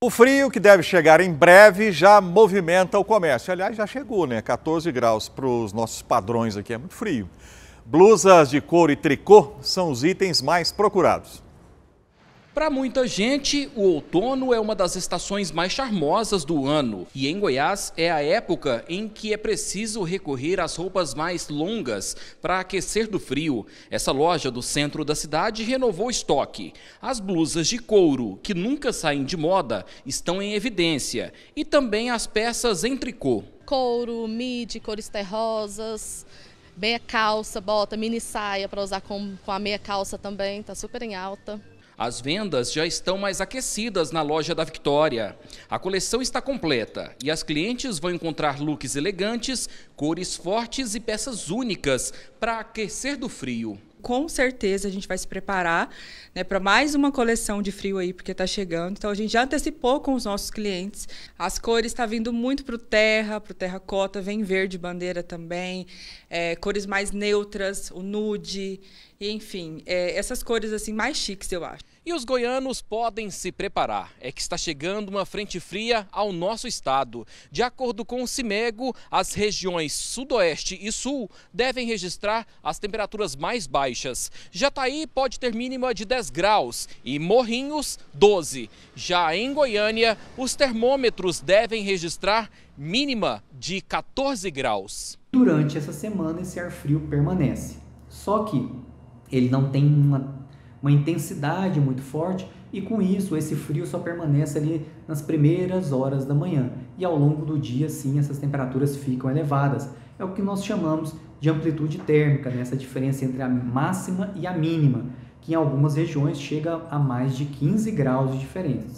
O frio, que deve chegar em breve, já movimenta o comércio. Aliás, já chegou, né? 14 graus para os nossos padrões aqui, é muito frio. Blusas de couro e tricô são os itens mais procurados. Para muita gente, o outono é uma das estações mais charmosas do ano. E em Goiás é a época em que é preciso recorrer às roupas mais longas para aquecer do frio. Essa loja do centro da cidade renovou o estoque. As blusas de couro, que nunca saem de moda, estão em evidência. E também as peças em tricô. Couro, midi, cores terrosas, meia calça, bota, mini saia para usar com, com a meia calça também, tá super em alta. As vendas já estão mais aquecidas na loja da Victoria. A coleção está completa e as clientes vão encontrar looks elegantes, cores fortes e peças únicas para aquecer do frio com certeza a gente vai se preparar né, para mais uma coleção de frio aí, porque está chegando. Então a gente já antecipou com os nossos clientes. As cores está vindo muito para o terra, para o terracota, vem verde bandeira também, é, cores mais neutras, o nude, enfim, é, essas cores assim mais chiques eu acho. E os goianos podem se preparar. É que está chegando uma frente fria ao nosso estado. De acordo com o Cimego, as regiões sudoeste e sul devem registrar as temperaturas mais baixas. Jataí pode ter mínima de 10 graus e Morrinhos 12. Já em Goiânia, os termômetros devem registrar mínima de 14 graus. Durante essa semana, esse ar frio permanece. Só que ele não tem uma uma intensidade muito forte e com isso esse frio só permanece ali nas primeiras horas da manhã e ao longo do dia sim essas temperaturas ficam elevadas. É o que nós chamamos de amplitude térmica, né? essa diferença entre a máxima e a mínima, que em algumas regiões chega a mais de 15 graus de diferença.